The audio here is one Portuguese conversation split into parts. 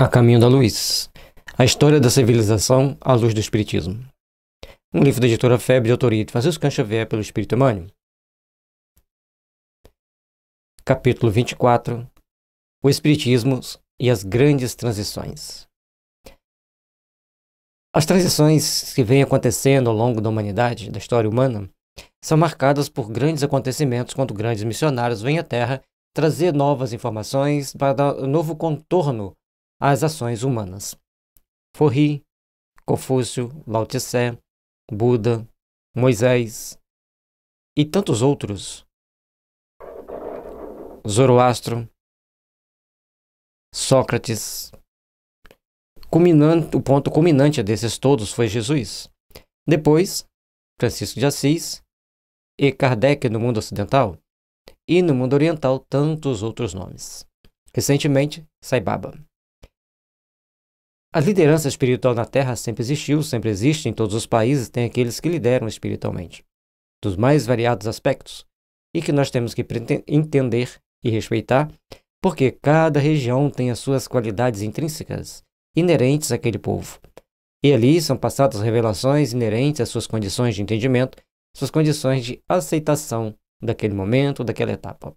A Caminho da Luz. A História da Civilização à Luz do Espiritismo. Um livro da editora Febre de autoria de Francisco Canchavé pelo Espírito Emmanuel. Capítulo 24. O Espiritismo e as Grandes Transições. As transições que vêm acontecendo ao longo da humanidade, da história humana, são marcadas por grandes acontecimentos quando grandes missionários vêm à Terra trazer novas informações para dar um novo contorno às ações humanas. Forri, Confúcio, Lao Tse, Buda, Moisés e tantos outros, Zoroastro, Sócrates. Culminante, o ponto culminante desses todos foi Jesus. Depois, Francisco de Assis e Kardec no mundo ocidental e no mundo oriental tantos outros nomes. Recentemente, Saibaba. A liderança espiritual na Terra sempre existiu, sempre existe, em todos os países tem aqueles que lideram espiritualmente, dos mais variados aspectos, e que nós temos que entender e respeitar, porque cada região tem as suas qualidades intrínsecas, inerentes àquele povo. E ali são passadas revelações inerentes às suas condições de entendimento, suas condições de aceitação daquele momento, daquela etapa.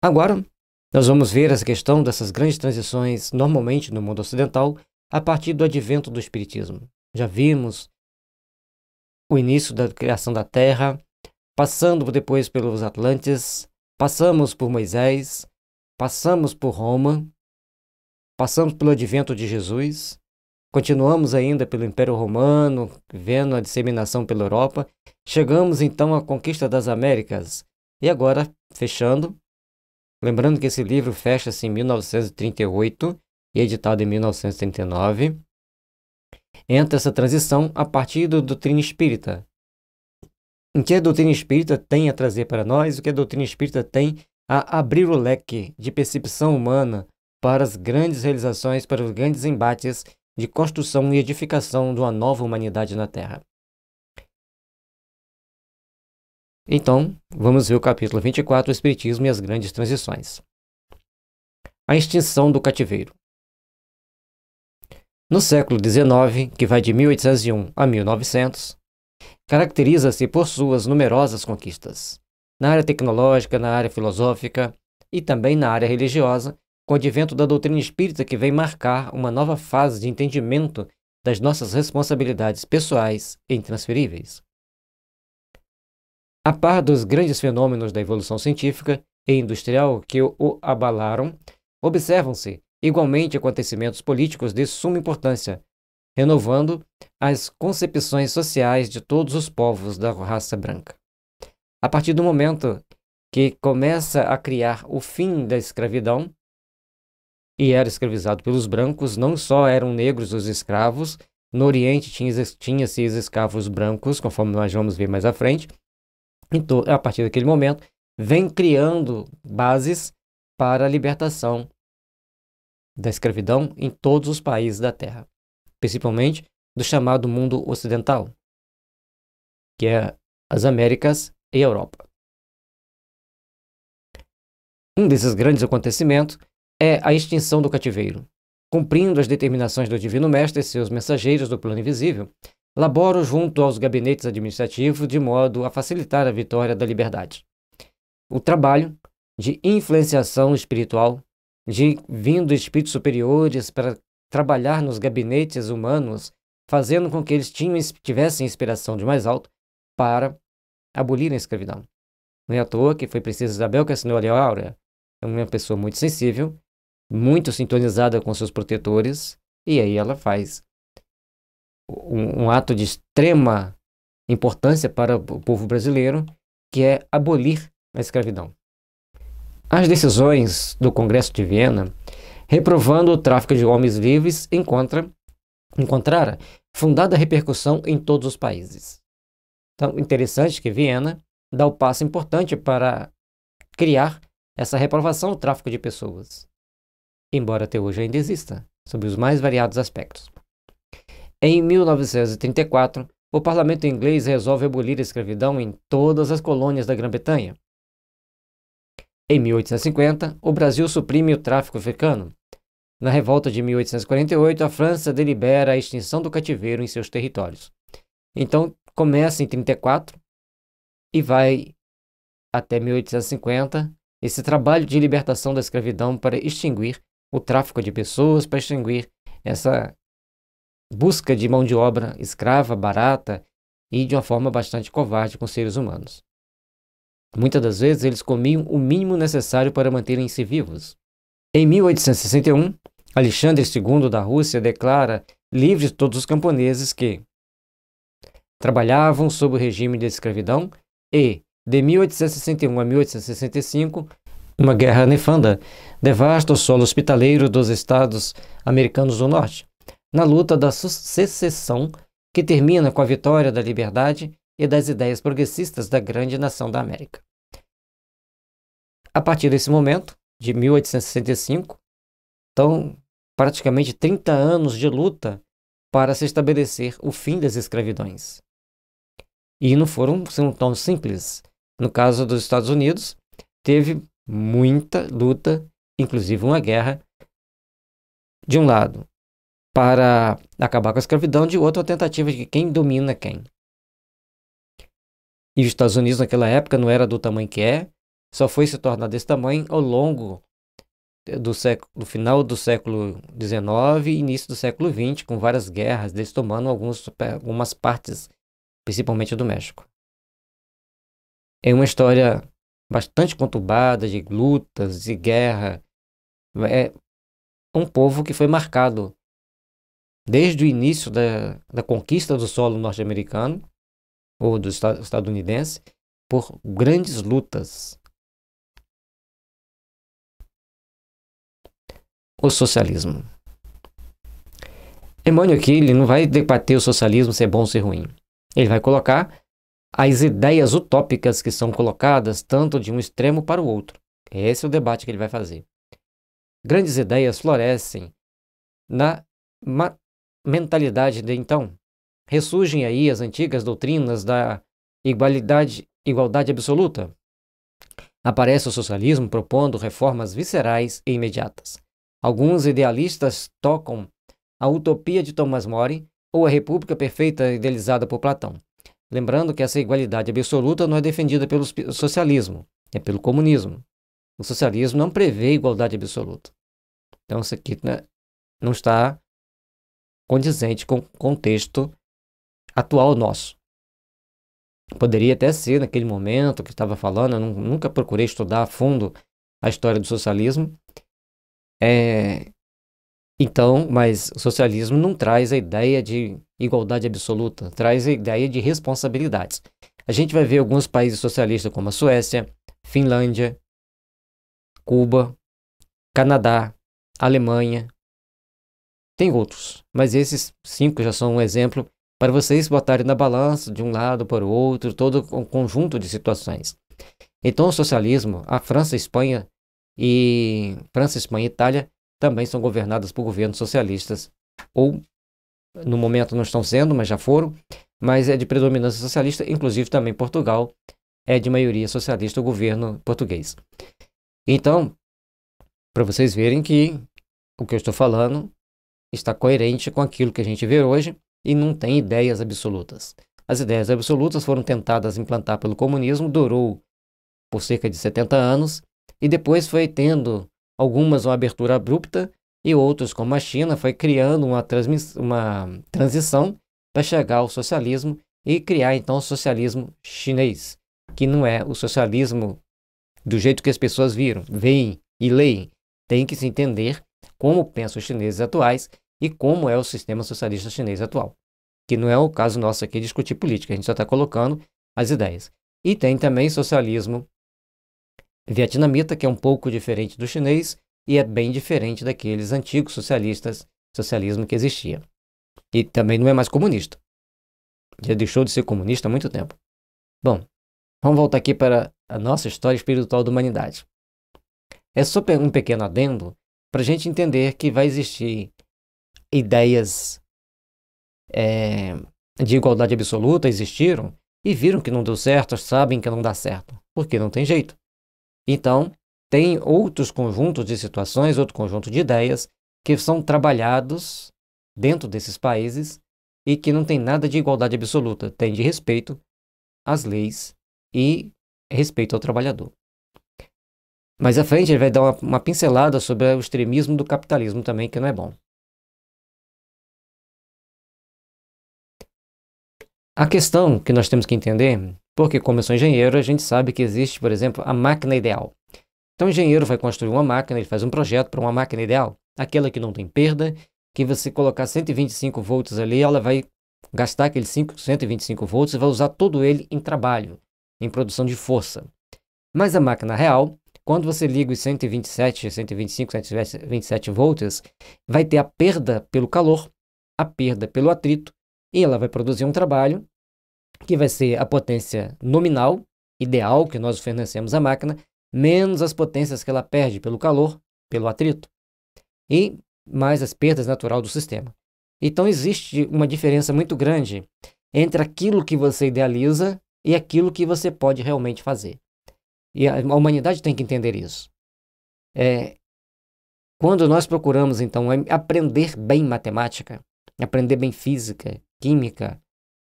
Agora, nós vamos ver essa questão dessas grandes transições normalmente no mundo ocidental a partir do advento do Espiritismo. Já vimos o início da criação da Terra, passando depois pelos Atlantes, passamos por Moisés, passamos por Roma, passamos pelo advento de Jesus, continuamos ainda pelo Império Romano, vendo a disseminação pela Europa, chegamos então à conquista das Américas. E agora, fechando, Lembrando que esse livro fecha-se em 1938 e é editado em 1939. Entra essa transição a partir da doutrina espírita. O que a doutrina espírita tem a trazer para nós, o que a doutrina espírita tem a abrir o leque de percepção humana para as grandes realizações, para os grandes embates de construção e edificação de uma nova humanidade na Terra. Então, vamos ver o capítulo 24, o Espiritismo e as Grandes Transições. A extinção do cativeiro. No século XIX, que vai de 1801 a 1900, caracteriza-se por suas numerosas conquistas, na área tecnológica, na área filosófica e também na área religiosa, com o advento da doutrina espírita que vem marcar uma nova fase de entendimento das nossas responsabilidades pessoais e intransferíveis. A par dos grandes fenômenos da evolução científica e industrial que o abalaram, observam-se igualmente acontecimentos políticos de suma importância, renovando as concepções sociais de todos os povos da raça branca. A partir do momento que começa a criar o fim da escravidão e era escravizado pelos brancos, não só eram negros os escravos, no Oriente tinha-se tinha escravos brancos, conforme nós vamos ver mais à frente, então, a partir daquele momento, vem criando bases para a libertação da escravidão em todos os países da Terra, principalmente do chamado mundo ocidental, que é as Américas e a Europa. Um desses grandes acontecimentos é a extinção do cativeiro. Cumprindo as determinações do Divino Mestre e seus mensageiros do plano invisível, laboro junto aos gabinetes administrativos de modo a facilitar a vitória da liberdade. O trabalho de influenciação espiritual, de vindo espíritos superiores para trabalhar nos gabinetes humanos, fazendo com que eles tinham, tivessem inspiração de mais alto para abolir a escravidão. Não é à toa que foi preciso Isabel Castanheira Áurea, é uma pessoa muito sensível, muito sintonizada com seus protetores, e aí ela faz um, um ato de extrema importância para o povo brasileiro, que é abolir a escravidão. As decisões do Congresso de Viena, reprovando o tráfico de homens livres, encontra, encontrara fundada repercussão em todos os países. Então, interessante que Viena dá o passo importante para criar essa reprovação do tráfico de pessoas, embora até hoje ainda exista, sobre os mais variados aspectos. Em 1934, o parlamento inglês resolve abolir a escravidão em todas as colônias da Grã-Bretanha. Em 1850, o Brasil suprime o tráfico africano. Na revolta de 1848, a França delibera a extinção do cativeiro em seus territórios. Então, começa em 34 e vai até 1850 esse trabalho de libertação da escravidão para extinguir o tráfico de pessoas, para extinguir essa busca de mão de obra escrava, barata e de uma forma bastante covarde com seres humanos. Muitas das vezes eles comiam o mínimo necessário para manterem-se vivos. Em 1861, Alexandre II da Rússia declara livres todos os camponeses que trabalhavam sob o regime de escravidão e, de 1861 a 1865, uma guerra nefanda devasta o solo hospitaleiro dos estados americanos do norte na luta da secessão que termina com a vitória da liberdade e das ideias progressistas da grande nação da América. A partir desse momento, de 1865, estão praticamente 30 anos de luta para se estabelecer o fim das escravidões. E não foram assim, tão simples. No caso dos Estados Unidos, teve muita luta, inclusive uma guerra, de um lado, para acabar com a escravidão, de outra tentativa de quem domina quem. E os Estados Unidos naquela época não era do tamanho que é, só foi se tornar desse tamanho ao longo do, século, do final do século XIX e início do século XX, com várias guerras, deles tomando alguns, algumas partes, principalmente do México. É uma história bastante conturbada de lutas, de guerra. É um povo que foi marcado desde o início da, da conquista do solo norte-americano ou do estad estadunidense por grandes lutas. O socialismo. Emmanuel aqui ele não vai debater o socialismo se é bom ou se é ruim. Ele vai colocar as ideias utópicas que são colocadas tanto de um extremo para o outro. Esse é o debate que ele vai fazer. Grandes ideias florescem na mentalidade de então. Ressurgem aí as antigas doutrinas da igualdade, igualdade absoluta. Aparece o socialismo propondo reformas viscerais e imediatas. Alguns idealistas tocam a utopia de Thomas More ou a república perfeita idealizada por Platão. Lembrando que essa igualdade absoluta não é defendida pelo socialismo, é pelo comunismo. O socialismo não prevê igualdade absoluta. Então, isso aqui né, não está condizente com o contexto atual nosso. Poderia até ser, naquele momento que estava falando, eu nunca procurei estudar a fundo a história do socialismo. É, então, mas o socialismo não traz a ideia de igualdade absoluta, traz a ideia de responsabilidades. A gente vai ver alguns países socialistas como a Suécia, Finlândia, Cuba, Canadá, Alemanha, tem outros, mas esses cinco já são um exemplo para vocês botarem na balança de um lado para o outro todo um conjunto de situações. Então, o socialismo, a França, a Espanha e França, Espanha e Itália também são governadas por governos socialistas ou no momento não estão sendo, mas já foram, mas é de predominância socialista, inclusive também Portugal é de maioria socialista o governo português. Então, para vocês verem que o que eu estou falando está coerente com aquilo que a gente vê hoje e não tem ideias absolutas. As ideias absolutas foram tentadas implantar pelo comunismo, durou por cerca de 70 anos e depois foi tendo algumas uma abertura abrupta e outros, como a China, foi criando uma, uma transição para chegar ao socialismo e criar então o socialismo chinês, que não é o socialismo do jeito que as pessoas viram, veem e leem. Tem que se entender como pensam os chineses atuais e como é o sistema socialista chinês atual. Que não é o caso nosso aqui discutir política, a gente só está colocando as ideias. E tem também socialismo vietnamita, que é um pouco diferente do chinês e é bem diferente daqueles antigos socialistas, socialismo que existia. E também não é mais comunista. Já deixou de ser comunista há muito tempo. Bom, vamos voltar aqui para a nossa história espiritual da humanidade. É só um pequeno adendo para a gente entender que vai existir ideias é, de igualdade absoluta existiram e viram que não deu certo, sabem que não dá certo, porque não tem jeito. Então, tem outros conjuntos de situações, outro conjunto de ideias que são trabalhados dentro desses países e que não tem nada de igualdade absoluta, tem de respeito às leis e respeito ao trabalhador. Mas à frente ele vai dar uma, uma pincelada sobre o extremismo do capitalismo também, que não é bom. A questão que nós temos que entender, porque como eu sou engenheiro, a gente sabe que existe, por exemplo, a máquina ideal. Então o engenheiro vai construir uma máquina, ele faz um projeto para uma máquina ideal, aquela que não tem perda, que você colocar 125 volts ali, ela vai gastar aqueles 5, 125 volts e vai usar todo ele em trabalho, em produção de força. Mas a máquina real, quando você liga os 127, 125, 127 volts, vai ter a perda pelo calor, a perda pelo atrito, e ela vai produzir um trabalho que vai ser a potência nominal, ideal, que nós fornecemos à máquina, menos as potências que ela perde pelo calor, pelo atrito, e mais as perdas natural do sistema. Então existe uma diferença muito grande entre aquilo que você idealiza e aquilo que você pode realmente fazer. E a humanidade tem que entender isso. É, quando nós procuramos, então, aprender bem matemática, aprender bem física, química,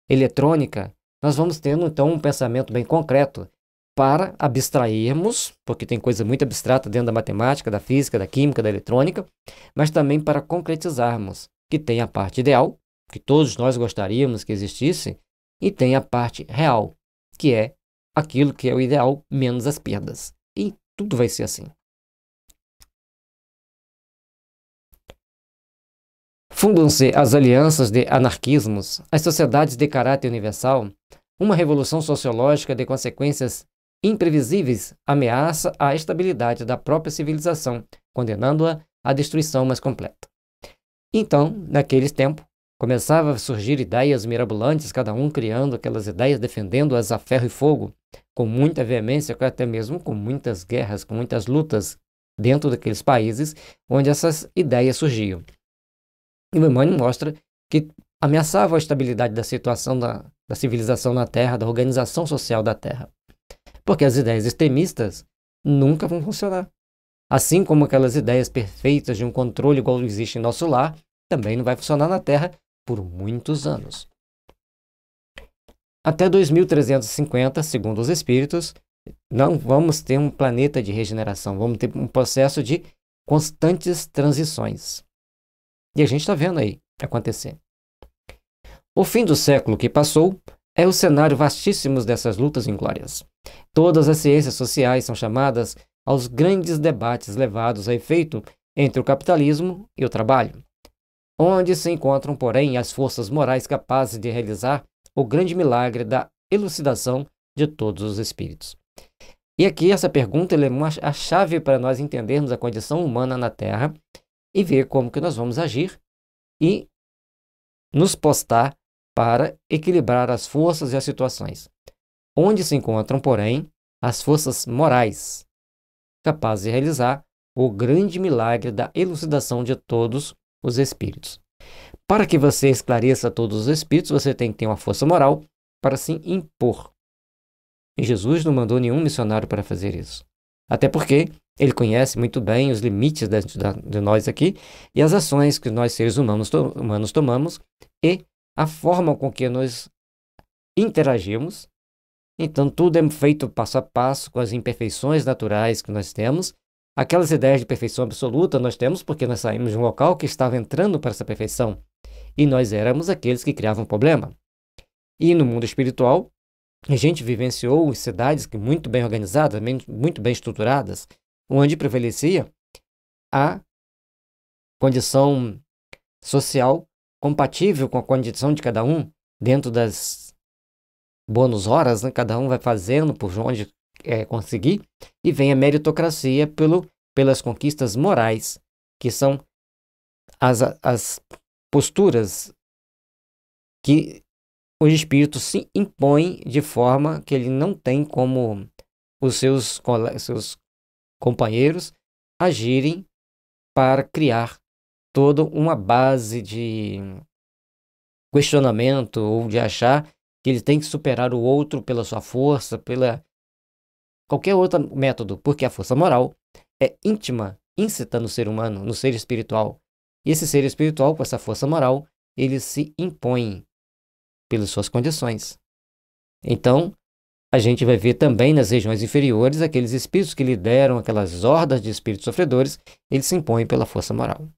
eletrônica, nós vamos tendo então um pensamento bem concreto para abstrairmos, porque tem coisa muito abstrata dentro da matemática, da física, da química, da eletrônica, mas também para concretizarmos, que tem a parte ideal, que todos nós gostaríamos que existisse, e tem a parte real, que é aquilo que é o ideal menos as perdas. E tudo vai ser assim. Fundam-se as alianças de anarquismos, as sociedades de caráter universal, uma revolução sociológica de consequências imprevisíveis ameaça a estabilidade da própria civilização, condenando-a à destruição mais completa. Então, naqueles tempos, começava a surgir ideias mirabolantes, cada um criando aquelas ideias, defendendo-as a ferro e fogo, com muita veemência, até mesmo com muitas guerras, com muitas lutas dentro daqueles países onde essas ideias surgiam. E o Emmanuel mostra que ameaçava a estabilidade da situação da, da civilização na Terra, da organização social da Terra. Porque as ideias extremistas nunca vão funcionar. Assim como aquelas ideias perfeitas de um controle igual existe em nosso lar, também não vai funcionar na Terra por muitos anos. Até 2350, segundo os espíritos, não vamos ter um planeta de regeneração, vamos ter um processo de constantes transições. E a gente está vendo aí acontecer. O fim do século que passou é o cenário vastíssimo dessas lutas inglórias. Todas as ciências sociais são chamadas aos grandes debates levados a efeito entre o capitalismo e o trabalho, onde se encontram, porém, as forças morais capazes de realizar o grande milagre da elucidação de todos os espíritos. E aqui essa pergunta é a chave para nós entendermos a condição humana na Terra e ver como que nós vamos agir e nos postar para equilibrar as forças e as situações, onde se encontram, porém, as forças morais, capazes de realizar o grande milagre da elucidação de todos os espíritos. Para que você esclareça todos os espíritos, você tem que ter uma força moral para se impor. E Jesus não mandou nenhum missionário para fazer isso. Até porque ele conhece muito bem os limites de, de nós aqui e as ações que nós seres humanos, to, humanos tomamos e a forma com que nós interagimos. Então, tudo é feito passo a passo com as imperfeições naturais que nós temos. Aquelas ideias de perfeição absoluta nós temos porque nós saímos de um local que estava entrando para essa perfeição e nós éramos aqueles que criavam o problema. E no mundo espiritual, a gente vivenciou cidades muito bem organizadas, muito bem estruturadas, onde prevalecia a condição social compatível com a condição de cada um, dentro das bônus horas, né? cada um vai fazendo por onde é, conseguir, e vem a meritocracia pelo, pelas conquistas morais, que são as, as posturas que o espírito se impõe de forma que ele não tem como os seus, seus companheiros agirem para criar toda uma base de questionamento ou de achar que ele tem que superar o outro pela sua força, pela qualquer outro método, porque a força moral é íntima, íncita no ser humano, no ser espiritual. E esse ser espiritual, com essa força moral, ele se impõe pelas suas condições. Então, a gente vai ver também nas regiões inferiores aqueles espíritos que lideram aquelas hordas de espíritos sofredores, eles se impõem pela força moral.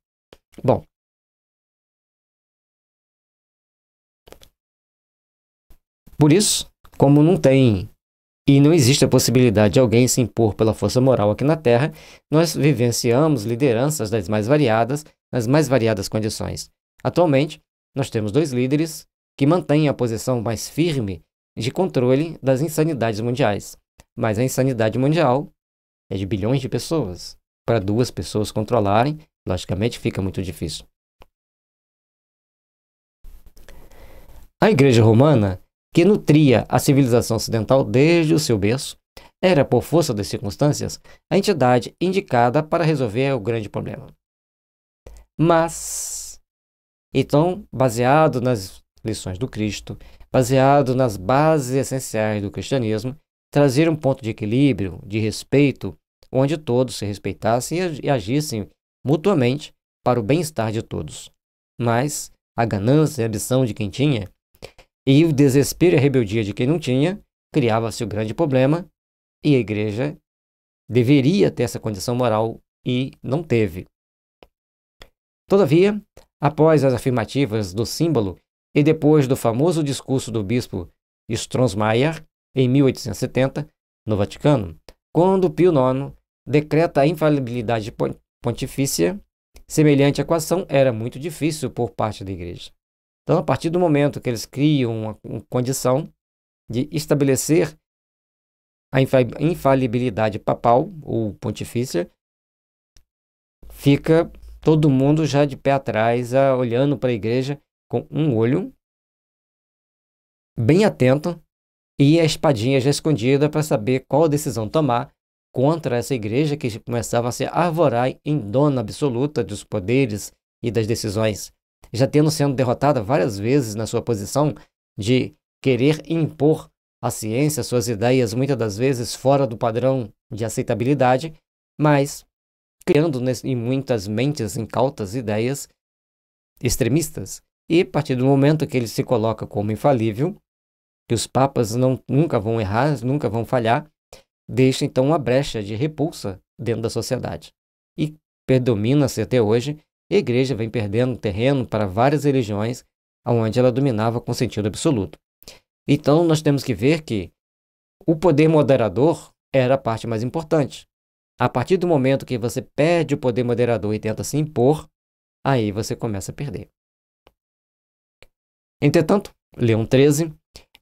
Bom. Por isso, como não tem e não existe a possibilidade de alguém se impor pela força moral aqui na Terra, nós vivenciamos lideranças das mais variadas, nas mais variadas condições. Atualmente, nós temos dois líderes que mantêm a posição mais firme de controle das insanidades mundiais. Mas a insanidade mundial é de bilhões de pessoas. Para duas pessoas controlarem, logicamente fica muito difícil. A Igreja Romana, que nutria a civilização ocidental desde o seu berço, era, por força das circunstâncias, a entidade indicada para resolver o grande problema. Mas, então, baseado nas lições do Cristo, baseado nas bases essenciais do cristianismo, trazer um ponto de equilíbrio, de respeito, onde todos se respeitassem e agissem mutuamente para o bem-estar de todos. Mas a ganância e a ambição de quem tinha e o desespero e a rebeldia de quem não tinha criava-se o grande problema e a igreja deveria ter essa condição moral e não teve. Todavia, após as afirmativas do símbolo e depois do famoso discurso do bispo Stronsmaier, em 1870, no Vaticano, quando Pio IX decreta a infalibilidade pontifícia, semelhante equação era muito difícil por parte da Igreja. Então, a partir do momento que eles criam uma, condição de estabelecer a infalibilidade papal ou pontifícia, fica todo mundo já de pé atrás, ah, olhando para a igreja com um olho, bem atento, e a espadinha já escondida para saber qual decisão tomar contra essa igreja que começava a se arvorar em dona absoluta dos poderes e das decisões, já tendo sendo derrotada várias vezes na sua posição de querer impor a ciência suas ideias, muitas das vezes fora do padrão de aceitabilidade, mas criando em muitas mentes incautas ideias extremistas e a partir do momento que ele se coloca como infalível, que os papas não, nunca vão errar, nunca vão falhar, deixa então uma brecha de repulsa dentro da sociedade. E predomina-se até hoje, a igreja vem perdendo terreno para várias religiões onde ela dominava com sentido absoluto. Então nós temos que ver que o poder moderador era a parte mais importante. A partir do momento que você perde o poder moderador e tenta se impor, aí você começa a perder. Entretanto, Leão XIII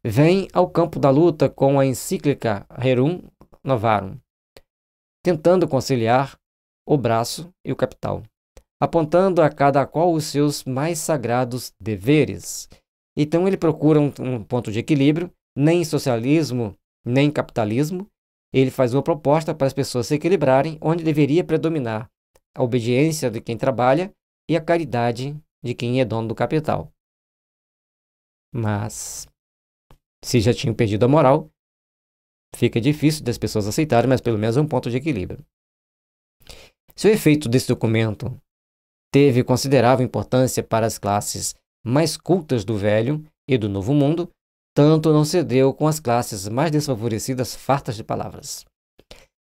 vem ao campo da luta com a encíclica Rerum Novarum, tentando conciliar o braço e o capital, apontando a cada qual os seus mais sagrados deveres. Então ele procura um, um ponto de equilíbrio, nem socialismo, nem capitalismo. Ele faz uma proposta para as pessoas se equilibrarem, onde deveria predominar a obediência de quem trabalha e a caridade de quem é dono do capital. Mas se já tinham perdido a moral, fica difícil das pessoas aceitarem, mas pelo menos é um ponto de equilíbrio. Se o efeito desse documento teve considerável importância para as classes mais cultas do Velho e do Novo Mundo, tanto não cedeu com as classes mais desfavorecidas fartas de palavras.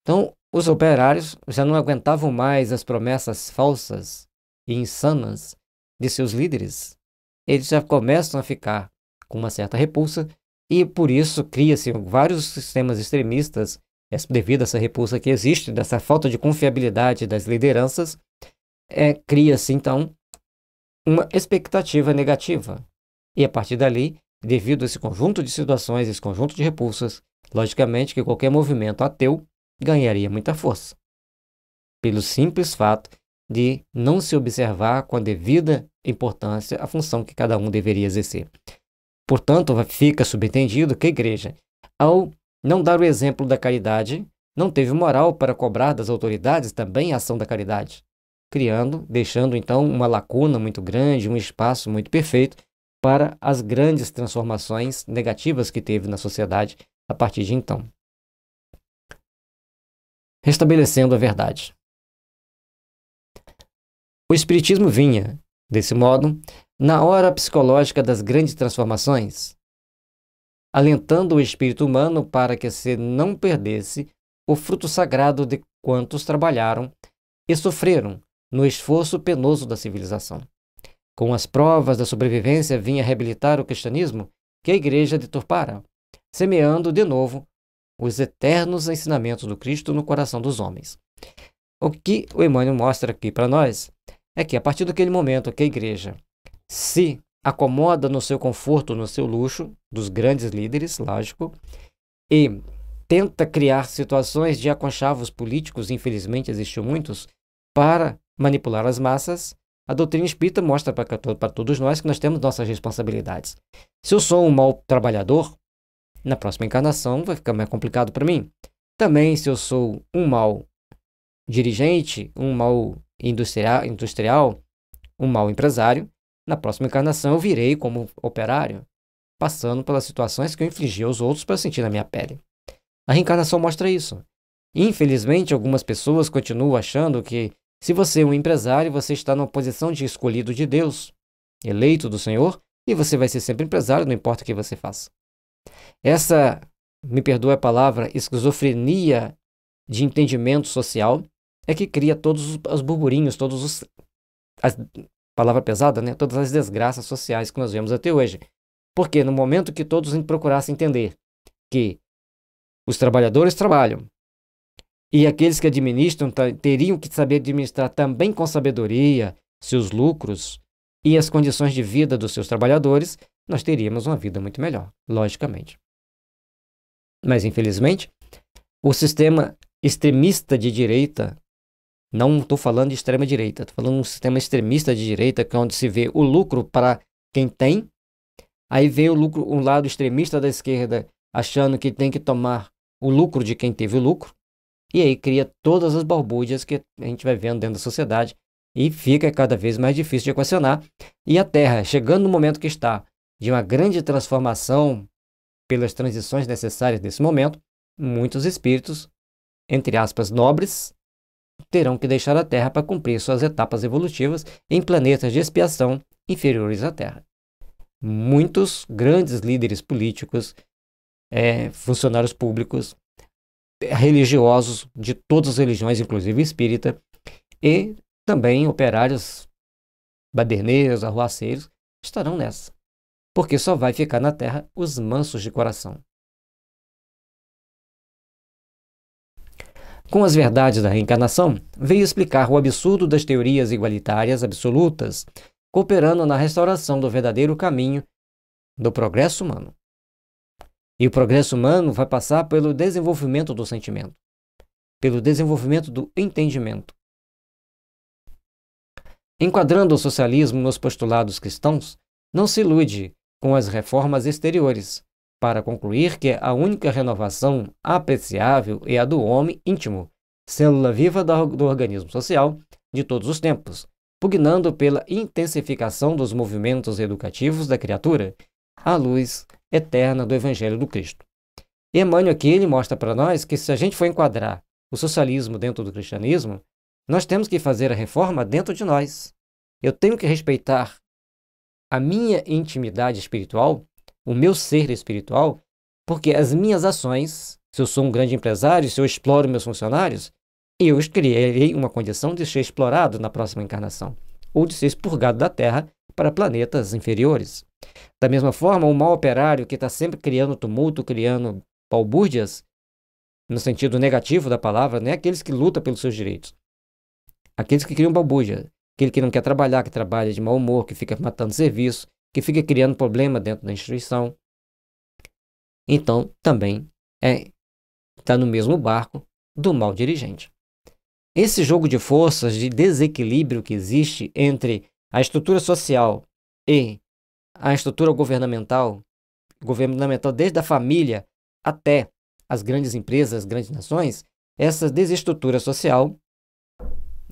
Então, os operários já não aguentavam mais as promessas falsas e insanas de seus líderes eles já começam a ficar com uma certa repulsa e por isso cria-se vários sistemas extremistas é, devido a essa repulsa que existe, dessa falta de confiabilidade das lideranças, é, cria-se então uma expectativa negativa. E a partir dali, devido a esse conjunto de situações, esse conjunto de repulsas, logicamente que qualquer movimento ateu ganharia muita força. Pelo simples fato de não se observar com a devida importância a função que cada um deveria exercer. Portanto, fica subentendido que a igreja, ao não dar o exemplo da caridade, não teve moral para cobrar das autoridades também a ação da caridade, criando, deixando então uma lacuna muito grande, um espaço muito perfeito para as grandes transformações negativas que teve na sociedade a partir de então. Restabelecendo a verdade. O Espiritismo vinha, Desse modo, na hora psicológica das grandes transformações, alentando o espírito humano para que se não perdesse o fruto sagrado de quantos trabalharam e sofreram no esforço penoso da civilização. Com as provas da sobrevivência, vinha reabilitar o cristianismo que a igreja deturpara, semeando de novo os eternos ensinamentos do Cristo no coração dos homens. O que o Emmanuel mostra aqui para nós é que a partir daquele momento que a igreja se acomoda no seu conforto, no seu luxo, dos grandes líderes, lógico, e tenta criar situações de aconchavos políticos, infelizmente existiam muitos, para manipular as massas, a doutrina espírita mostra para, para todos nós que nós temos nossas responsabilidades. Se eu sou um mau trabalhador, na próxima encarnação vai ficar mais complicado para mim. Também, se eu sou um mau dirigente, um mau industrial, industrial, um mau empresário, na próxima encarnação eu virei como operário, passando pelas situações que eu infligi aos outros para sentir na minha pele. A reencarnação mostra isso. Infelizmente, algumas pessoas continuam achando que, se você é um empresário, você está na posição de escolhido de Deus, eleito do Senhor, e você vai ser sempre empresário, não importa o que você faça. Essa, me perdoa a palavra, esquizofrenia de entendimento social é que cria todos os, burburinhos, todos os. As, palavra pesada, né? Todas as desgraças sociais que nós vemos até hoje. Porque no momento que todos procurassem entender que os trabalhadores trabalham e aqueles que administram teriam que saber administrar também com sabedoria seus lucros e as condições de vida dos seus trabalhadores, nós teríamos uma vida muito melhor, logicamente. Mas, infelizmente, o sistema extremista de direita não estou falando de extrema direita, estou falando de um sistema extremista de direita, que é onde se vê o lucro para quem tem, aí vem o lucro, um lado extremista da esquerda achando que tem que tomar o lucro de quem teve o lucro, e aí cria todas as balbúrdias que a gente vai vendo dentro da sociedade e fica cada vez mais difícil de equacionar. E a Terra, chegando no momento que está de uma grande transformação pelas transições necessárias nesse momento, muitos espíritos, entre aspas, nobres, terão que deixar a Terra para cumprir suas etapas evolutivas em planetas de expiação inferiores à Terra. Muitos grandes líderes políticos, é, funcionários públicos, religiosos de todas as religiões, inclusive espírita, e também operários baderneiros, arruaceiros, estarão nessa. Porque só vai ficar na terra os mansos de coração. com as verdades da reencarnação, veio explicar o absurdo das teorias igualitárias absolutas, cooperando na restauração do verdadeiro caminho do progresso humano. E o progresso humano vai passar pelo desenvolvimento do sentimento, pelo desenvolvimento do entendimento. Enquadrando o socialismo nos postulados cristãos, não se ilude com as reformas exteriores, para concluir que a única renovação apreciável é a do homem íntimo, célula viva do organismo social de todos os tempos, pugnando pela intensificação dos movimentos educativos da criatura, à luz eterna do Evangelho do Cristo. Emmanuel aqui ele mostra para nós que se a gente for enquadrar o socialismo dentro do cristianismo, nós temos que fazer a reforma dentro de nós. Eu tenho que respeitar a minha intimidade espiritual o meu ser espiritual, porque as minhas ações, se eu sou um grande empresário, se eu exploro meus funcionários, eu criei uma condição de ser explorado na próxima encarnação, ou de ser expurgado da Terra para planetas inferiores. Da mesma forma, o mau operário que está sempre criando tumulto, criando balbúrdias, no sentido negativo da palavra, é aqueles que lutam pelos seus direitos. Aqueles que criam balbúrdia, aquele que não quer trabalhar, que trabalha de mau humor, que fica matando serviço, que fica criando problema dentro da instituição. Então, também é está no mesmo barco do mau dirigente. Esse jogo de forças de desequilíbrio que existe entre a estrutura social e a estrutura governamental, governamental desde a família até as grandes empresas, as grandes nações, essa desestrutura social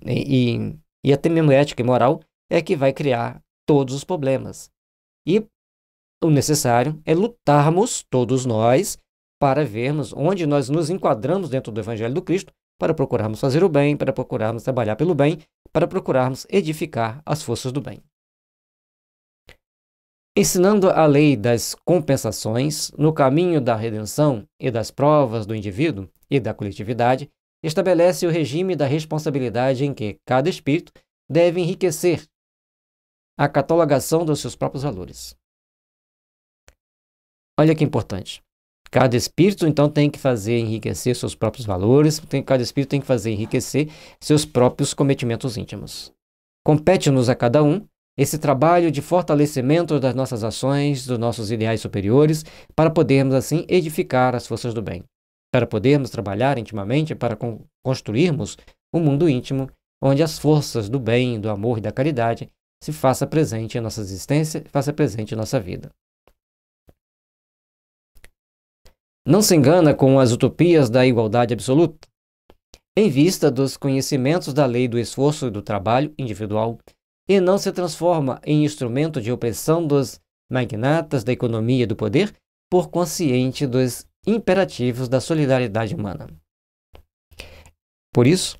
e, e, e até mesmo ética e moral é que vai criar todos os problemas. E o necessário é lutarmos todos nós para vermos onde nós nos enquadramos dentro do Evangelho do Cristo, para procurarmos fazer o bem, para procurarmos trabalhar pelo bem, para procurarmos edificar as forças do bem. Ensinando a lei das compensações no caminho da redenção e das provas do indivíduo e da coletividade, estabelece o regime da responsabilidade em que cada espírito deve enriquecer a catalogação dos seus próprios valores. Olha que importante. Cada espírito, então, tem que fazer enriquecer seus próprios valores, tem, cada espírito tem que fazer enriquecer seus próprios cometimentos íntimos. Compete-nos a cada um esse trabalho de fortalecimento das nossas ações, dos nossos ideais superiores, para podermos, assim, edificar as forças do bem, para podermos trabalhar intimamente para construirmos um mundo íntimo onde as forças do bem, do amor e da caridade se faça presente em nossa existência, faça presente em nossa vida. Não se engana com as utopias da igualdade absoluta. Em vista dos conhecimentos da lei do esforço e do trabalho individual, e não se transforma em instrumento de opressão dos magnatas da economia e do poder, por consciente dos imperativos da solidariedade humana. Por isso,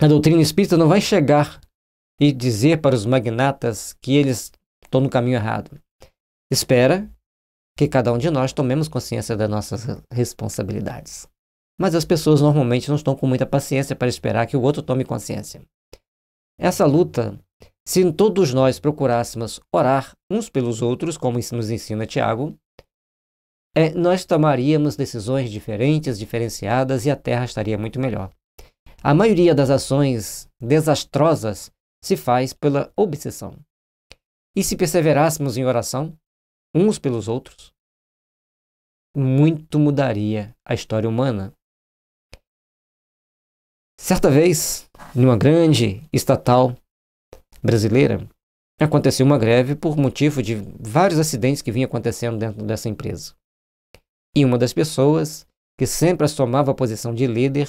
a doutrina espírita não vai chegar e dizer para os magnatas que eles estão no caminho errado. Espera que cada um de nós tomemos consciência das nossas responsabilidades. Mas as pessoas normalmente não estão com muita paciência para esperar que o outro tome consciência. Essa luta, se todos nós procurássemos orar uns pelos outros, como nos ensina Tiago, é, nós tomaríamos decisões diferentes, diferenciadas e a Terra estaria muito melhor. A maioria das ações desastrosas se faz pela obsessão. E se perseverássemos em oração, uns pelos outros, muito mudaria a história humana. Certa vez, numa grande estatal brasileira, aconteceu uma greve por motivo de vários acidentes que vinham acontecendo dentro dessa empresa. E uma das pessoas, que sempre assomava a posição de líder,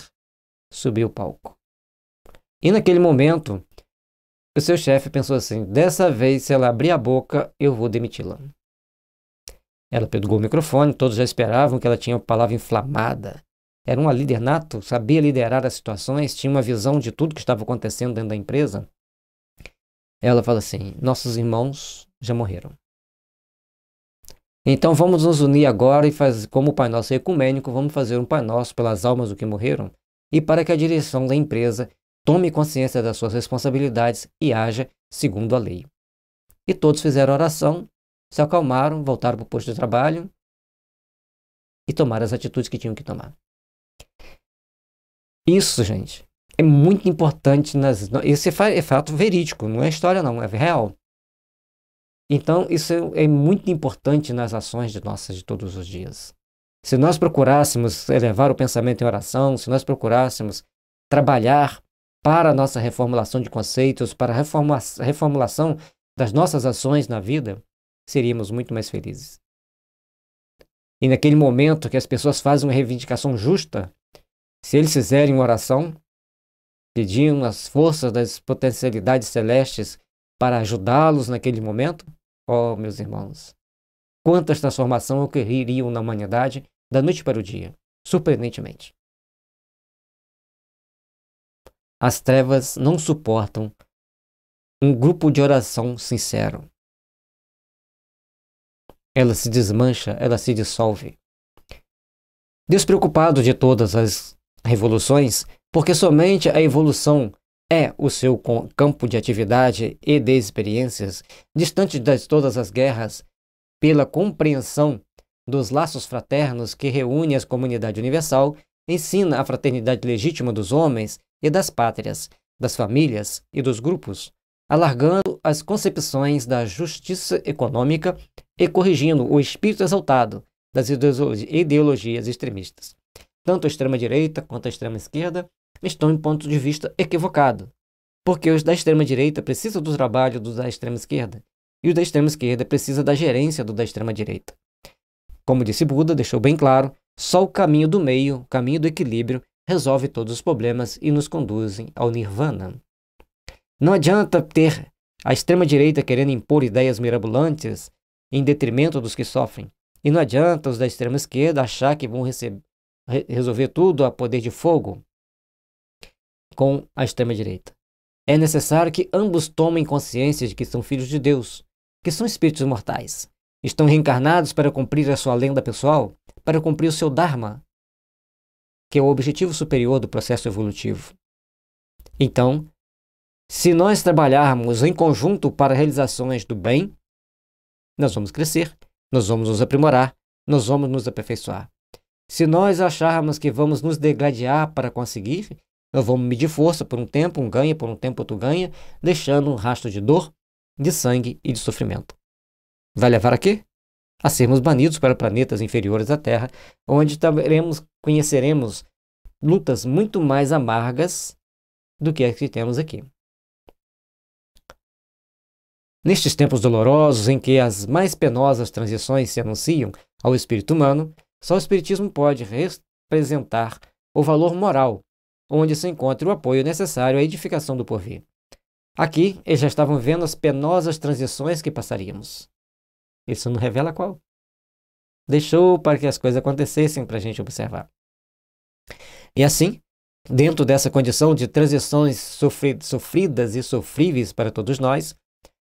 subiu o palco. E naquele momento, o seu chefe pensou assim: dessa vez, se ela abrir a boca, eu vou demiti-la. Ela pegou o microfone, todos já esperavam que ela tinha uma palavra inflamada. Era uma líder nato, sabia liderar as situações, tinha uma visão de tudo que estava acontecendo dentro da empresa. Ela fala assim: Nossos irmãos já morreram. Então vamos nos unir agora e fazer como o Pai Nosso ecumênico, vamos fazer um Pai Nosso pelas almas do que morreram e para que a direção da empresa Tome consciência das suas responsabilidades e haja segundo a lei. E todos fizeram oração, se acalmaram, voltaram para o posto de trabalho e tomaram as atitudes que tinham que tomar. Isso, gente, é muito importante. Nas, esse é fato verídico, não é história, não, é real. Então, isso é muito importante nas ações de nossas de todos os dias. Se nós procurássemos elevar o pensamento em oração, se nós procurássemos trabalhar para a nossa reformulação de conceitos, para a reformulação das nossas ações na vida, seríamos muito mais felizes. E naquele momento que as pessoas fazem uma reivindicação justa, se eles fizerem uma oração, pediam as forças das potencialidades celestes para ajudá-los naquele momento, ó oh, meus irmãos, quantas transformações ocorreriam na humanidade da noite para o dia, surpreendentemente. As trevas não suportam um grupo de oração sincero. Ela se desmancha, ela se dissolve. Despreocupado de todas as revoluções, porque somente a evolução é o seu campo de atividade e de experiências, distante de todas as guerras, pela compreensão dos laços fraternos que reúne as comunidades universal, ensina a fraternidade legítima dos homens e das pátrias, das famílias e dos grupos, alargando as concepções da justiça econômica e corrigindo o espírito exaltado das ideologias extremistas. Tanto a extrema-direita quanto a extrema-esquerda estão em ponto de vista equivocado, porque os da extrema-direita precisam do trabalho dos da extrema-esquerda, e os da extrema-esquerda precisam da gerência do da extrema-direita. Como disse Buda, deixou bem claro, só o caminho do meio, o caminho do equilíbrio, resolve todos os problemas e nos conduzem ao nirvana. Não adianta ter a extrema-direita querendo impor ideias mirabolantes em detrimento dos que sofrem. E não adianta os da extrema-esquerda achar que vão receber, resolver tudo a poder de fogo com a extrema-direita. É necessário que ambos tomem consciência de que são filhos de Deus, que são espíritos mortais. Estão reencarnados para cumprir a sua lenda pessoal, para cumprir o seu Dharma, que é o objetivo superior do processo evolutivo. Então, se nós trabalharmos em conjunto para realizações do bem, nós vamos crescer, nós vamos nos aprimorar, nós vamos nos aperfeiçoar. Se nós acharmos que vamos nos degladiar para conseguir, nós vamos medir força por um tempo, um ganha, por um tempo outro ganha, deixando um rastro de dor, de sangue e de sofrimento. Vai levar a quê? a sermos banidos para planetas inferiores à Terra, onde teremos, conheceremos lutas muito mais amargas do que as que temos aqui. Nestes tempos dolorosos em que as mais penosas transições se anunciam ao espírito humano, só o Espiritismo pode representar o valor moral, onde se encontra o apoio necessário à edificação do porvir. Aqui, eles já estavam vendo as penosas transições que passaríamos. Isso não revela qual. Deixou para que as coisas acontecessem para a gente observar. E assim, dentro dessa condição de transições sofridas e sofríveis para todos nós,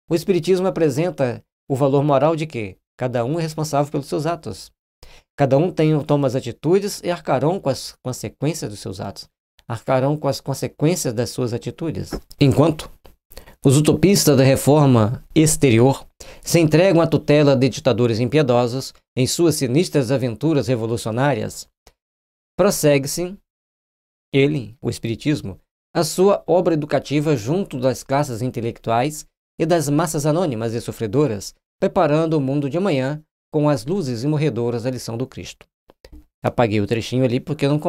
o Espiritismo apresenta o valor moral de que cada um é responsável pelos seus atos. Cada um tem, toma as atitudes e arcarão com as consequências dos seus atos. Arcarão com as consequências das suas atitudes. Enquanto os utopistas da reforma exterior se entregam à tutela de ditadores impiedosos em suas sinistras aventuras revolucionárias. Prossegue-se ele, o Espiritismo, a sua obra educativa junto das classes intelectuais e das massas anônimas e sofredoras, preparando o mundo de amanhã com as luzes imorredoras da lição do Cristo. Apaguei o trechinho ali porque eu não,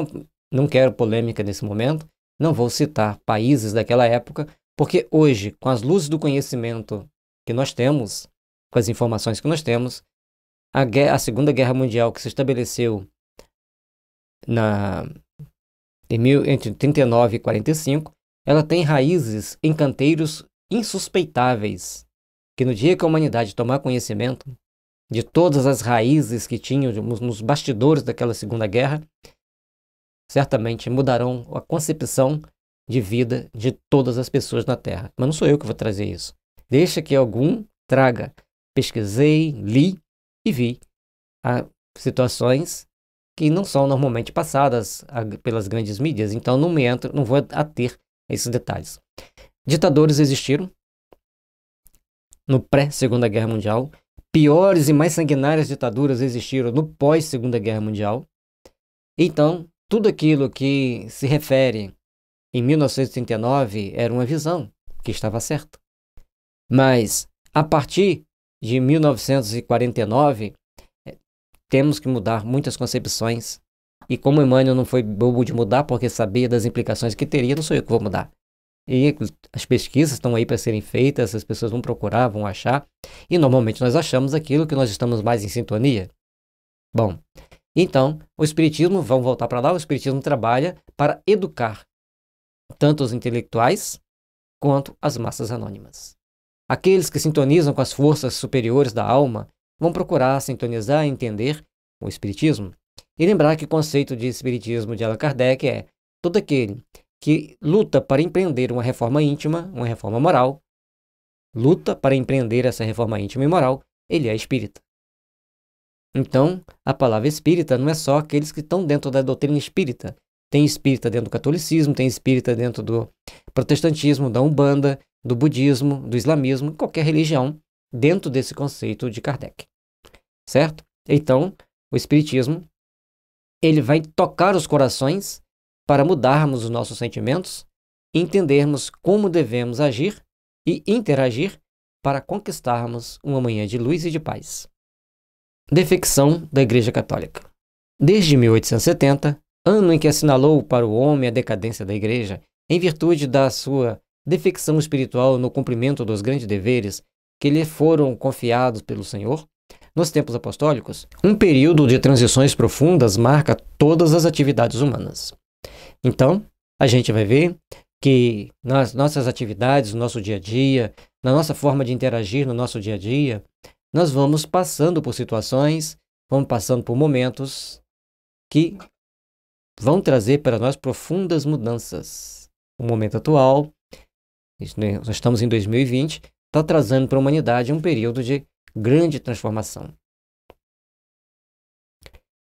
não quero polêmica nesse momento, não vou citar países daquela época, porque hoje, com as luzes do conhecimento que nós temos, com as informações que nós temos, a, guerra, a Segunda Guerra Mundial que se estabeleceu na, em mil, entre 39 e 45, ela tem raízes em canteiros insuspeitáveis, que no dia que a humanidade tomar conhecimento de todas as raízes que tinham nos bastidores daquela Segunda Guerra, certamente mudarão a concepção de vida de todas as pessoas na Terra. Mas não sou eu que vou trazer isso. Deixa que algum traga. Pesquisei, li e vi situações que não são normalmente passadas pelas grandes mídias. Então não me entro, não vou ater esses detalhes. Ditadores existiram no pré-Segunda Guerra Mundial. Piores e mais sanguinárias ditaduras existiram no pós-Segunda Guerra Mundial. Então, tudo aquilo que se refere em 1939 era uma visão que estava certa. Mas a partir de 1949 eh, temos que mudar muitas concepções. E como Emmanuel não foi bobo de mudar porque sabia das implicações que teria, não sou eu que vou mudar. E as pesquisas estão aí para serem feitas, as pessoas vão procurar, vão achar, e normalmente nós achamos aquilo que nós estamos mais em sintonia. Bom, então, o Espiritismo, vamos voltar para lá, o Espiritismo trabalha para educar, tanto os intelectuais quanto as massas anônimas. Aqueles que sintonizam com as forças superiores da alma vão procurar sintonizar e entender o Espiritismo. E lembrar que o conceito de Espiritismo de Allan Kardec é todo aquele que luta para empreender uma reforma íntima, uma reforma moral, luta para empreender essa reforma íntima e moral, ele é espírita. Então, a palavra espírita não é só aqueles que estão dentro da doutrina espírita, tem espírita dentro do catolicismo, tem espírita dentro do protestantismo, da umbanda, do budismo, do islamismo, qualquer religião dentro desse conceito de Kardec. Certo? Então, o espiritismo ele vai tocar os corações para mudarmos os nossos sentimentos, entendermos como devemos agir e interagir para conquistarmos uma manhã de luz e de paz. Defecção da Igreja Católica. Desde 1870, ano em que assinalou para o homem a decadência da igreja, em virtude da sua defecção espiritual no cumprimento dos grandes deveres que lhe foram confiados pelo Senhor, nos tempos apostólicos, um período de transições profundas marca todas as atividades humanas. Então, a gente vai ver que nas nossas atividades, no nosso dia a dia, na nossa forma de interagir no nosso dia a dia, nós vamos passando por situações, vamos passando por momentos que vão trazer para nós profundas mudanças. O momento atual, né, nós estamos em 2020, está trazendo para a humanidade um período de grande transformação.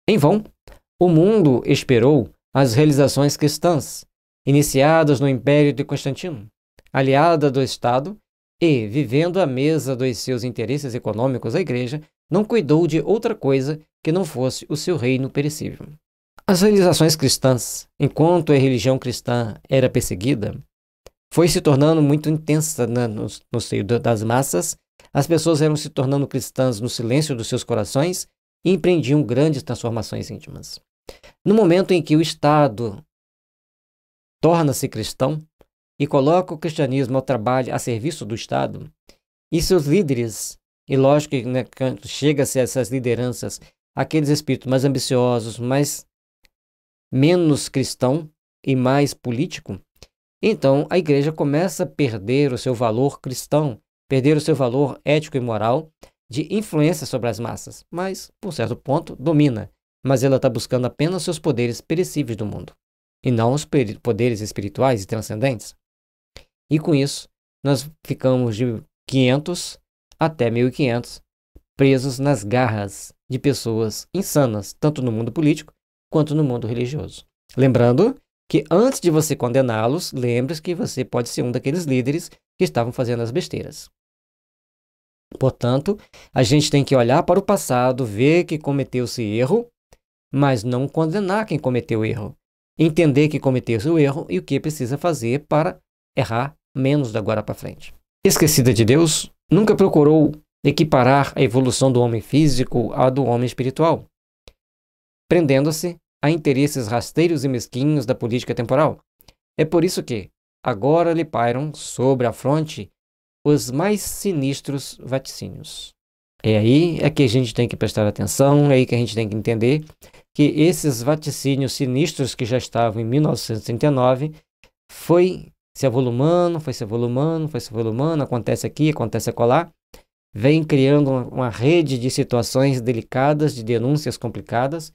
Em vão, o mundo esperou as realizações cristãs, iniciadas no Império de Constantino, aliada do Estado e, vivendo à mesa dos seus interesses econômicos, a Igreja não cuidou de outra coisa que não fosse o seu reino perecível. As realizações cristãs, enquanto a religião cristã era perseguida, foi se tornando muito intensa né, no, no seio das massas, as pessoas eram se tornando cristãs no silêncio dos seus corações e empreendiam grandes transformações íntimas. No momento em que o Estado torna-se cristão e coloca o cristianismo ao trabalho a serviço do Estado, e seus líderes, e lógico que né, chega-se a essas lideranças, aqueles espíritos mais ambiciosos, mais menos cristão e mais político, então a igreja começa a perder o seu valor cristão, perder o seu valor ético e moral de influência sobre as massas, mas, por certo ponto, domina. Mas ela está buscando apenas seus poderes perecíveis do mundo, e não os poderes espirituais e transcendentes. E com isso, nós ficamos de 500 até 1500 presos nas garras de pessoas insanas, tanto no mundo político quanto no mundo religioso. Lembrando que antes de você condená-los, lembre-se que você pode ser um daqueles líderes que estavam fazendo as besteiras. Portanto, a gente tem que olhar para o passado, ver que cometeu-se erro, mas não condenar quem cometeu o erro. Entender que cometeu o erro e o que precisa fazer para errar menos da agora para frente. Esquecida de Deus, nunca procurou equiparar a evolução do homem físico à do homem espiritual prendendo-se a interesses rasteiros e mesquinhos da política temporal. É por isso que, agora lhe pairam sobre a fronte os mais sinistros vaticínios. É aí é que a gente tem que prestar atenção, é aí que a gente tem que entender que esses vaticínios sinistros que já estavam em 1939 foi se avolumando, foi se avolumando, foi se avolumando, acontece aqui, acontece acolá, vem criando uma rede de situações delicadas, de denúncias complicadas,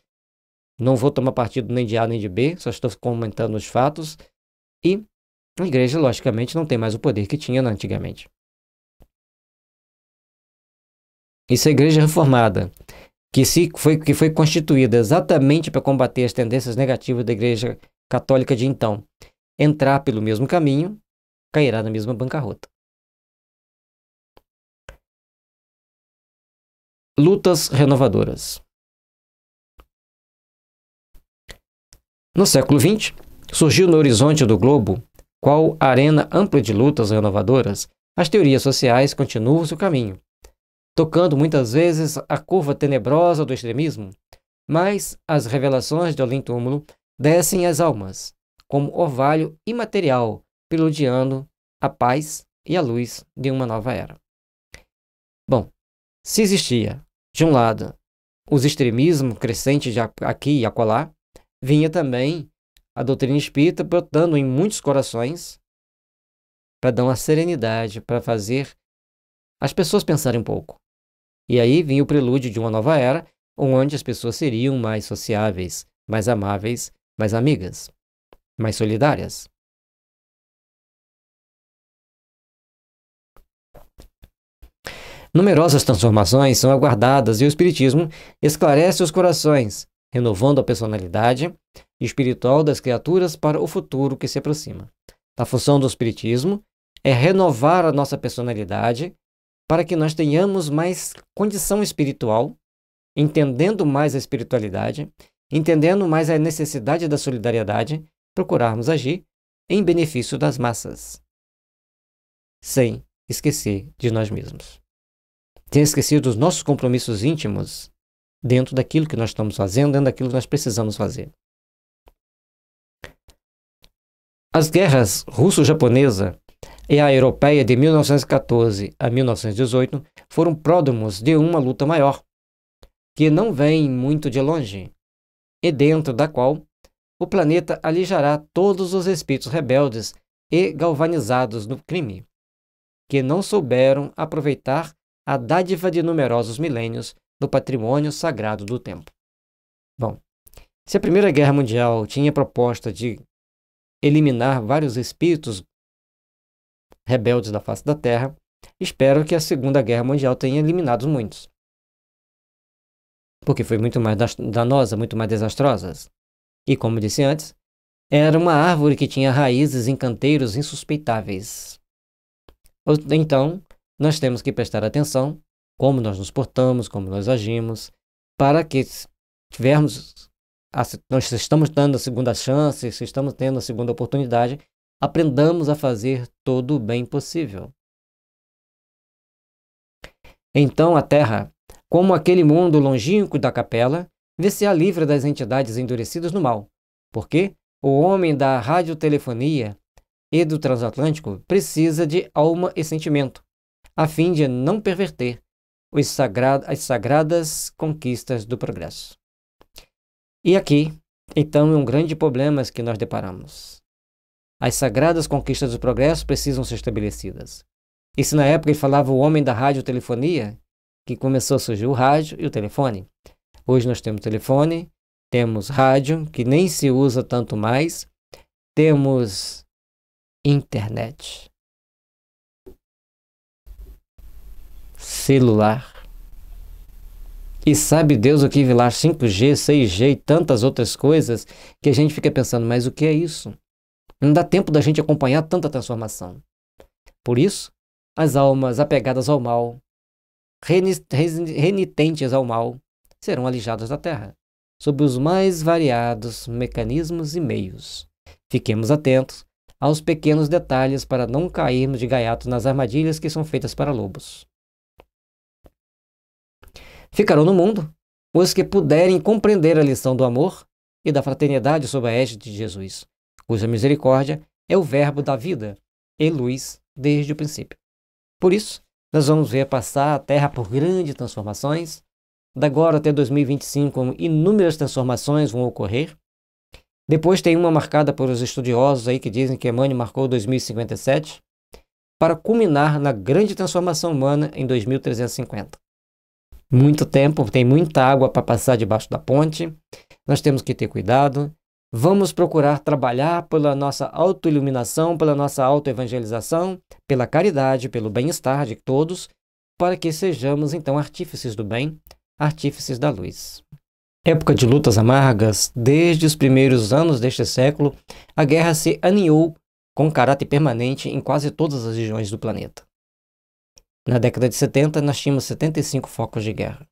não vou tomar partido nem de A nem de B, só estou comentando os fatos. E a igreja, logicamente, não tem mais o poder que tinha né, antigamente. E se é a igreja reformada, que, se foi, que foi constituída exatamente para combater as tendências negativas da igreja católica de então. Entrar pelo mesmo caminho, cairá na mesma bancarrota. Lutas renovadoras. No século XX, surgiu no horizonte do globo, qual arena ampla de lutas renovadoras, as teorias sociais continuam seu caminho, tocando muitas vezes a curva tenebrosa do extremismo, mas as revelações de Olim Túmulo descem às almas, como orvalho imaterial pilodeando a paz e a luz de uma nova era. Bom, se existia, de um lado, os extremismos crescentes aqui e acolá, vinha também a doutrina espírita brotando em muitos corações para dar uma serenidade, para fazer as pessoas pensarem um pouco. E aí vinha o prelúdio de uma nova era, onde as pessoas seriam mais sociáveis, mais amáveis, mais amigas, mais solidárias. Numerosas transformações são aguardadas e o Espiritismo esclarece os corações renovando a personalidade espiritual das criaturas para o futuro que se aproxima. A função do Espiritismo é renovar a nossa personalidade para que nós tenhamos mais condição espiritual, entendendo mais a espiritualidade, entendendo mais a necessidade da solidariedade, procurarmos agir em benefício das massas, sem esquecer de nós mesmos. Sem esquecer dos nossos compromissos íntimos, dentro daquilo que nós estamos fazendo, dentro daquilo que nós precisamos fazer. As guerras russo-japonesa e a europeia de 1914 a 1918 foram pródomos de uma luta maior, que não vem muito de longe, e dentro da qual o planeta alijará todos os espíritos rebeldes e galvanizados no crime, que não souberam aproveitar a dádiva de numerosos milênios no patrimônio sagrado do tempo. Bom, se a Primeira Guerra Mundial tinha a proposta de eliminar vários espíritos rebeldes da face da Terra, espero que a Segunda Guerra Mundial tenha eliminado muitos. Porque foi muito mais danosa, muito mais desastrosa. E como disse antes, era uma árvore que tinha raízes em canteiros insuspeitáveis. Então, nós temos que prestar atenção como nós nos portamos, como nós agimos, para que tivermos, a, nós estamos dando a segunda chance, se estamos tendo a segunda oportunidade, aprendamos a fazer todo o bem possível. Então a terra, como aquele mundo longínquo da capela, vê se livre das entidades endurecidas no mal, porque o homem da radiotelefonia e do transatlântico precisa de alma e sentimento, a fim de não perverter, sagrado, as sagradas conquistas do progresso. E aqui, então, é um grande problema que nós deparamos. As sagradas conquistas do progresso precisam ser estabelecidas. E se na época ele falava o homem da radiotelefonia, que começou a surgir o rádio e o telefone. Hoje nós temos telefone, temos rádio, que nem se usa tanto mais, temos internet. celular. E sabe Deus o que vilar 5G, 6G e tantas outras coisas que a gente fica pensando, mas o que é isso? Não dá tempo da gente acompanhar tanta transformação. Por isso, as almas apegadas ao mal, renitentes ao mal, serão alijadas da terra, sob os mais variados mecanismos e meios. Fiquemos atentos aos pequenos detalhes para não cairmos de gaiato nas armadilhas que são feitas para lobos ficarão no mundo os que puderem compreender a lição do amor e da fraternidade sob a égide de Jesus, cuja misericórdia é o verbo da vida e luz desde o princípio. Por isso, nós vamos ver passar a Terra por grandes transformações. Da agora até 2025, inúmeras transformações vão ocorrer. Depois tem uma marcada por os estudiosos aí que dizem que Emmanuel marcou 2057, para culminar na grande transformação humana em 2350 muito tempo, tem muita água para passar debaixo da ponte. Nós temos que ter cuidado. Vamos procurar trabalhar pela nossa autoiluminação, pela nossa autoevangelização, pela caridade, pelo bem-estar de todos, para que sejamos então artífices do bem, artífices da luz. Época de lutas amargas, desde os primeiros anos deste século, a guerra se aninhou com caráter permanente em quase todas as regiões do planeta. Na década de 70, nós tínhamos 75 focos de guerra.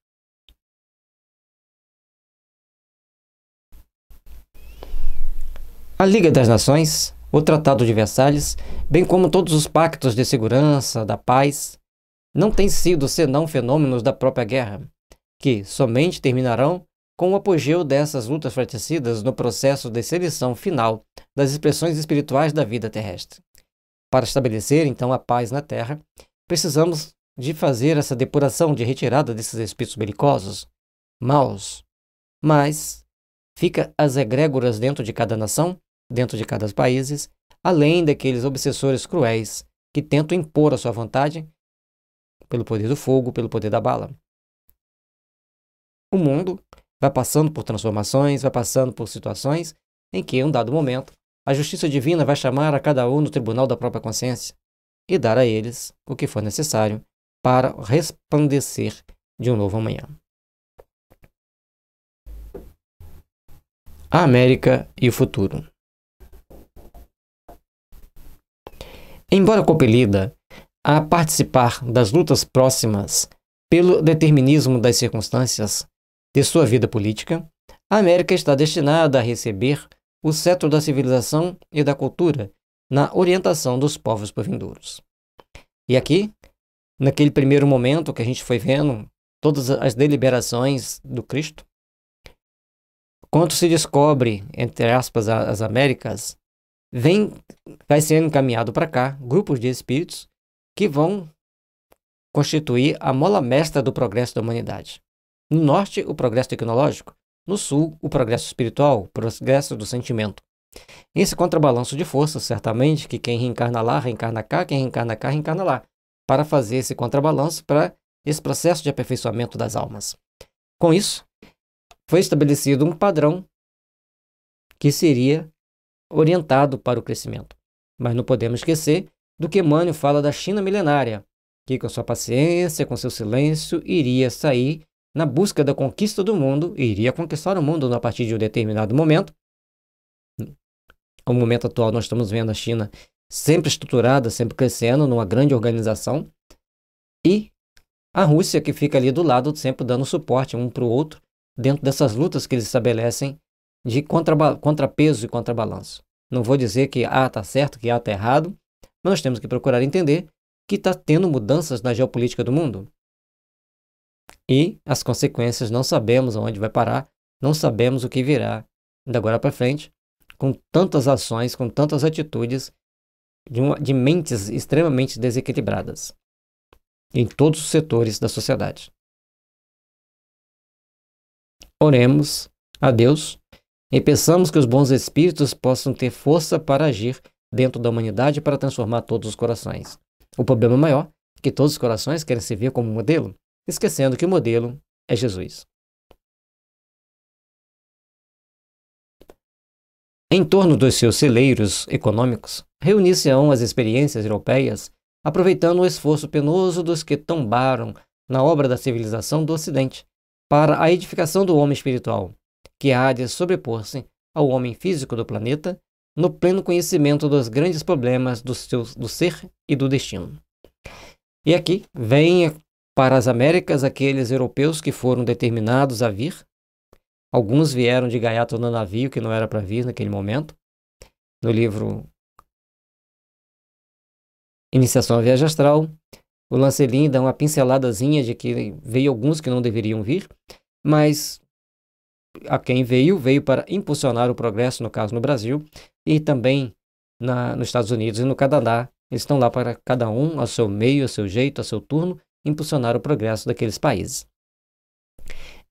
A Liga das Nações, o Tratado de Versalhes, bem como todos os pactos de segurança, da paz, não têm sido senão fenômenos da própria guerra, que somente terminarão com o apogeu dessas lutas fratricidas no processo de seleção final das expressões espirituais da vida terrestre. Para estabelecer, então, a paz na Terra, precisamos de fazer essa depuração de retirada desses espíritos belicosos, maus. Mas fica as egrégoras dentro de cada nação, dentro de cada país, além daqueles obsessores cruéis que tentam impor a sua vontade pelo poder do fogo, pelo poder da bala. O mundo vai passando por transformações, vai passando por situações em que, em um dado momento, a justiça divina vai chamar a cada um no tribunal da própria consciência e dar a eles o que for necessário para resplandecer de um novo amanhã. A América e o futuro. Embora compelida a participar das lutas próximas pelo determinismo das circunstâncias de sua vida política, a América está destinada a receber o cetro da civilização e da cultura na orientação dos povos povindouros. E aqui, naquele primeiro momento que a gente foi vendo todas as deliberações do Cristo, quando se descobre, entre aspas, as Américas, vem, vai sendo encaminhado para cá grupos de espíritos que vão constituir a mola mestra do progresso da humanidade. No norte, o progresso tecnológico, no sul, o progresso espiritual, o progresso do sentimento. Esse contrabalanço de forças, certamente, que quem reencarna lá, reencarna cá, quem reencarna cá, reencarna lá, para fazer esse contrabalanço para esse processo de aperfeiçoamento das almas. Com isso, foi estabelecido um padrão que seria orientado para o crescimento. Mas não podemos esquecer do que Emmanuel fala da China milenária, que com sua paciência, com seu silêncio, iria sair na busca da conquista do mundo, iria conquistar o mundo a partir de um determinado momento, no momento atual nós estamos vendo a China sempre estruturada, sempre crescendo, numa grande organização, e a Rússia que fica ali do lado, sempre dando suporte um para o outro, dentro dessas lutas que eles estabelecem de contrapeso contra e contrabalanço. Não vou dizer que A está certo, que A está errado, mas nós temos que procurar entender que está tendo mudanças na geopolítica do mundo. E as consequências não sabemos aonde vai parar, não sabemos o que virá da agora para frente, com tantas ações, com tantas atitudes de, uma, de mentes extremamente desequilibradas em todos os setores da sociedade. Oremos a Deus e peçamos que os bons espíritos possam ter força para agir dentro da humanidade para transformar todos os corações. O problema maior é que todos os corações querem se ver como modelo, esquecendo que o modelo é Jesus. Em torno dos seus celeiros econômicos, reunir-se-ão as experiências europeias, aproveitando o esforço penoso dos que tombaram na obra da civilização do Ocidente, para a edificação do homem espiritual, que há de sobrepor-se ao homem físico do planeta no pleno conhecimento dos grandes problemas do, seu, do ser e do destino. E aqui vem para as Américas aqueles europeus que foram determinados a vir, Alguns vieram de gaiato no navio, que não era para vir naquele momento. No livro Iniciação à Viagem Astral, o Lancelin dá uma pinceladazinha de que veio alguns que não deveriam vir, mas a quem veio, veio para impulsionar o progresso, no caso no Brasil, e também na, nos Estados Unidos e no Canadá. Eles estão lá para cada um, ao seu meio, ao seu jeito, ao seu turno, impulsionar o progresso daqueles países.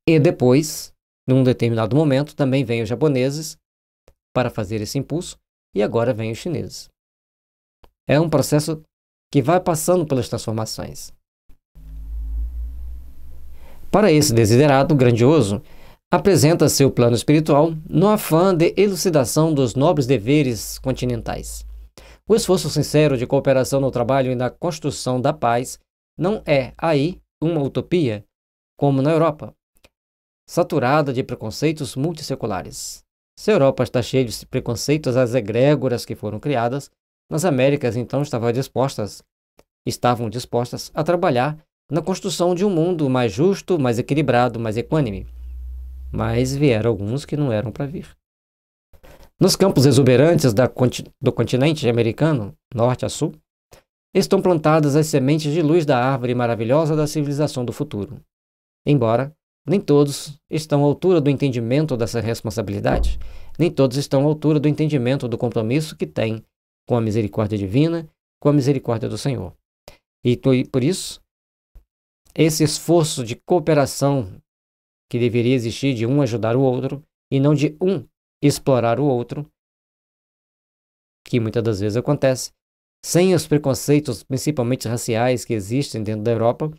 E depois, num determinado momento, também vêm os japoneses para fazer esse impulso e agora vêm os chineses. É um processo que vai passando pelas transformações. Para esse desiderado grandioso, apresenta seu plano espiritual no afã de elucidação dos nobres deveres continentais. O esforço sincero de cooperação no trabalho e na construção da paz não é aí uma utopia, como na Europa, saturada de preconceitos multisseculares. Se a Europa está cheia de preconceitos, às egrégoras que foram criadas, nas Américas então estavam dispostas, estavam dispostas a trabalhar na construção de um mundo mais justo, mais equilibrado, mais equânime. Mas vieram alguns que não eram para vir. Nos campos exuberantes da, do continente americano, norte a sul, estão plantadas as sementes de luz da árvore maravilhosa da civilização do futuro. Embora nem todos estão à altura do entendimento dessa responsabilidade, nem todos estão à altura do entendimento do compromisso que têm com a misericórdia divina, com a misericórdia do Senhor. E por isso, esse esforço de cooperação que deveria existir de um ajudar o outro e não de um explorar o outro, que muitas das vezes acontece, sem os preconceitos, principalmente raciais, que existem dentro da Europa,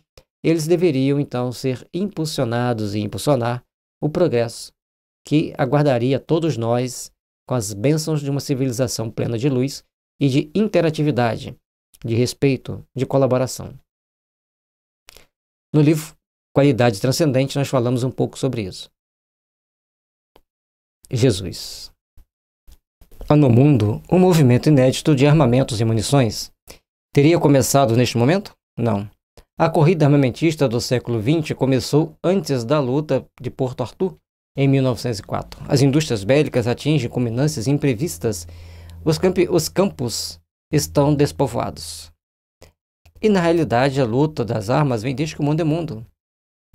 eles deveriam então ser impulsionados e impulsionar o progresso que aguardaria todos nós com as bênçãos de uma civilização plena de luz e de interatividade, de respeito, de colaboração. No livro Qualidade Transcendente, nós falamos um pouco sobre isso. Jesus. Há no mundo um movimento inédito de armamentos e munições. Teria começado neste momento? Não. A corrida armamentista do século XX começou antes da luta de Porto Arthur, em 1904. As indústrias bélicas atingem culminâncias imprevistas. Os, os campos estão despovoados. E na realidade, a luta das armas vem desde que o mundo é mundo.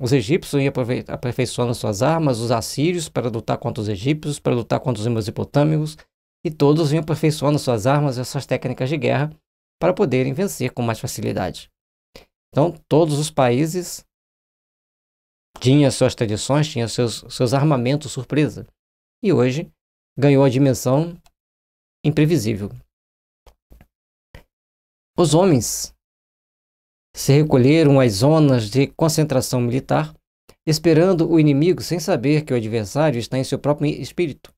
Os egípcios iam aperfeiçoando suas armas, os assírios para lutar contra os egípcios, para lutar contra os mesopotâmicos, e todos vinham aperfeiçoando suas armas e suas técnicas de guerra para poderem vencer com mais facilidade. Então, todos os países tinham suas tradições, tinham seus, seus armamentos surpresa. E hoje ganhou a dimensão imprevisível. Os homens se recolheram às zonas de concentração militar, esperando o inimigo sem saber que o adversário está em seu próprio espírito.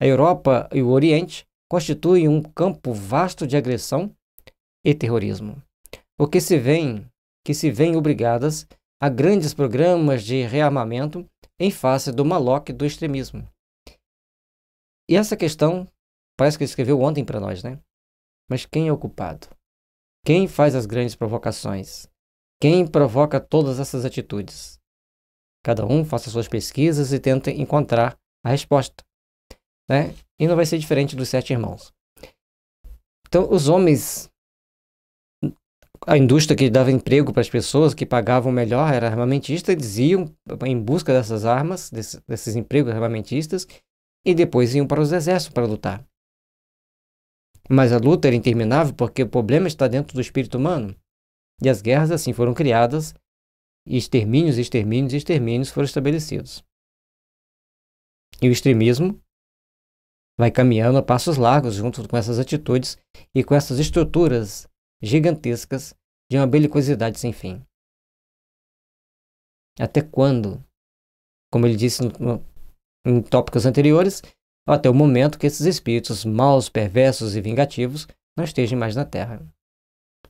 A Europa e o Oriente constituem um campo vasto de agressão e terrorismo. O que se vê que se veem obrigadas a grandes programas de rearmamento em face do maloque do extremismo. E essa questão parece que ele escreveu ontem para nós, né? Mas quem é o culpado? Quem faz as grandes provocações? Quem provoca todas essas atitudes? Cada um faça suas pesquisas e tenta encontrar a resposta. Né? E não vai ser diferente dos sete irmãos. Então, os homens a indústria que dava emprego para as pessoas, que pagavam melhor, era armamentista, eles iam em busca dessas armas, desse, desses empregos armamentistas, e depois iam para os exércitos para lutar. Mas a luta era interminável porque o problema está dentro do espírito humano. E as guerras assim foram criadas, e extermínios, extermínios, extermínios foram estabelecidos. E o extremismo vai caminhando a passos largos junto com essas atitudes e com essas estruturas gigantescas de uma belicosidade sem fim. Até quando, como ele disse no, no, em tópicos anteriores, até o momento que esses espíritos maus, perversos e vingativos não estejam mais na Terra.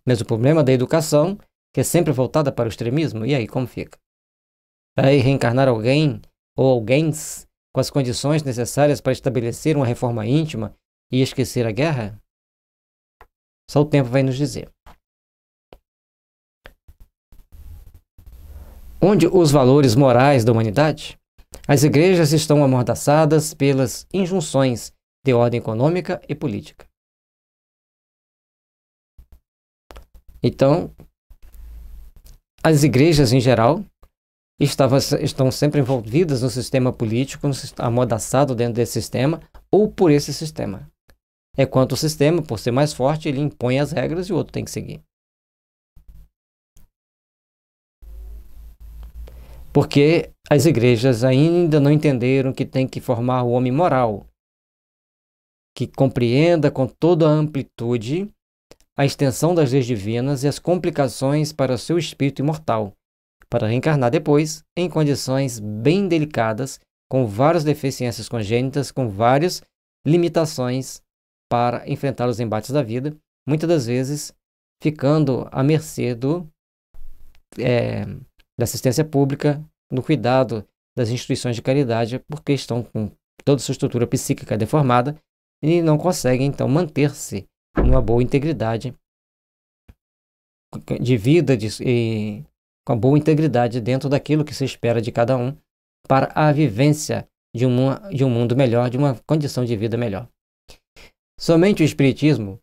Mas o problema da educação, que é sempre voltada para o extremismo, e aí como fica? Aí reencarnar alguém ou alguém com as condições necessárias para estabelecer uma reforma íntima e esquecer a guerra? Só o tempo vai nos dizer. Onde os valores morais da humanidade? As igrejas estão amordaçadas pelas injunções de ordem econômica e política. Então, as igrejas em geral estão sempre envolvidas no sistema político, no, amordaçado dentro desse sistema ou por esse sistema. É quanto o sistema, por ser mais forte, ele impõe as regras e o outro tem que seguir. Porque as igrejas ainda não entenderam que tem que formar o homem moral, que compreenda com toda a amplitude a extensão das leis divinas e as complicações para seu espírito imortal, para reencarnar depois em condições bem delicadas, com várias deficiências congênitas, com várias limitações para enfrentar os embates da vida, muitas das vezes ficando à mercê do, é, da assistência pública, do cuidado das instituições de caridade, porque estão com toda a sua estrutura psíquica deformada e não conseguem, então, manter-se numa boa integridade de vida de, e com a boa integridade dentro daquilo que se espera de cada um para a vivência de, uma, de um mundo melhor, de uma condição de vida melhor. Somente o Espiritismo,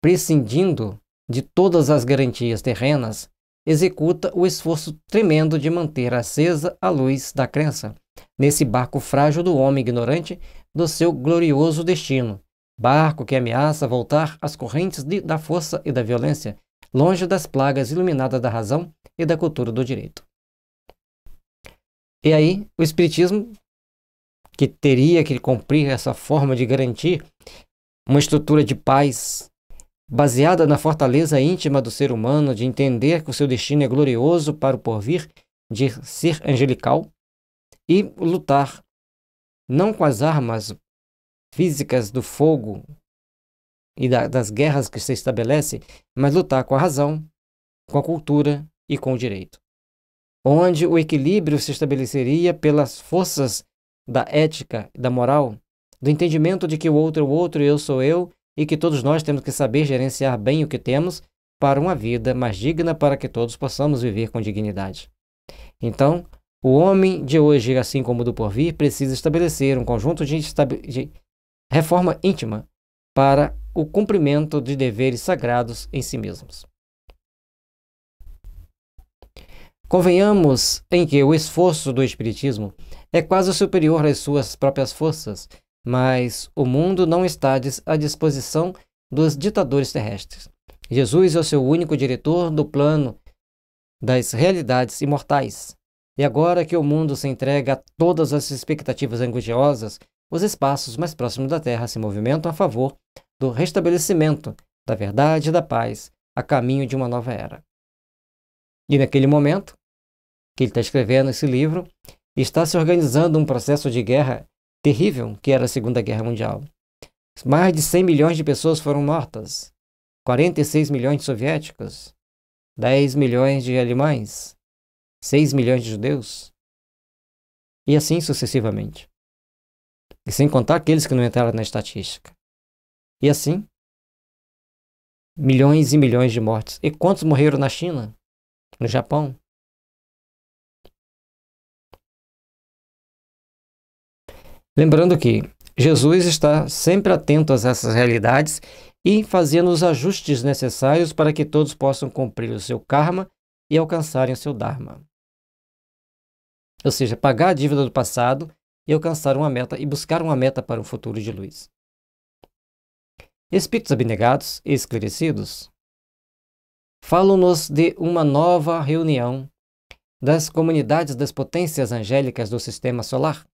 prescindindo de todas as garantias terrenas, executa o esforço tremendo de manter acesa a luz da crença, nesse barco frágil do homem ignorante do seu glorioso destino, barco que ameaça voltar às correntes de, da força e da violência, longe das plagas iluminadas da razão e da cultura do direito. E aí, o Espiritismo, que teria que cumprir essa forma de garantir uma estrutura de paz baseada na fortaleza íntima do ser humano de entender que o seu destino é glorioso para o porvir, de ser angelical e lutar não com as armas físicas do fogo e da, das guerras que se estabelece, mas lutar com a razão, com a cultura e com o direito. Onde o equilíbrio se estabeleceria pelas forças da ética, da moral do entendimento de que o outro é o outro e eu sou eu, e que todos nós temos que saber gerenciar bem o que temos para uma vida mais digna para que todos possamos viver com dignidade. Então, o homem de hoje, assim como o do porvir, precisa estabelecer um conjunto de, de reforma íntima para o cumprimento de deveres sagrados em si mesmos. Convenhamos em que o esforço do Espiritismo é quase superior às suas próprias forças mas o mundo não está à disposição dos ditadores terrestres. Jesus é o seu único diretor do plano das realidades imortais. E agora que o mundo se entrega a todas as expectativas angustiosas, os espaços mais próximos da Terra se movimentam a favor do restabelecimento da verdade e da paz a caminho de uma nova era. E naquele momento que ele está escrevendo esse livro, está se organizando um processo de guerra terrível que era a Segunda Guerra Mundial. Mais de 100 milhões de pessoas foram mortas, 46 milhões de soviéticos, 10 milhões de alemães, 6 milhões de judeus, e assim sucessivamente. E sem contar aqueles que não entraram na estatística. E assim, milhões e milhões de mortes. E quantos morreram na China, no Japão, Lembrando que Jesus está sempre atento a essas realidades e fazendo os ajustes necessários para que todos possam cumprir o seu karma e alcançarem o seu dharma. Ou seja, pagar a dívida do passado e alcançar uma meta e buscar uma meta para um futuro de luz. Espíritos abnegados e esclarecidos falam-nos de uma nova reunião das comunidades das potências angélicas do sistema solar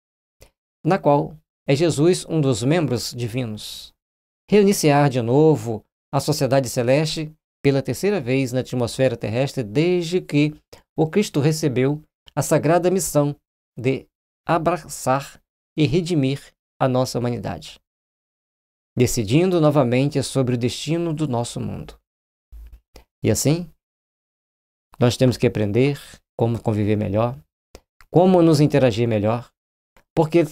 na qual é Jesus um dos membros divinos. Reiniciar de novo a sociedade celeste pela terceira vez na atmosfera terrestre desde que o Cristo recebeu a sagrada missão de abraçar e redimir a nossa humanidade, decidindo novamente sobre o destino do nosso mundo. E assim, nós temos que aprender como conviver melhor, como nos interagir melhor, porque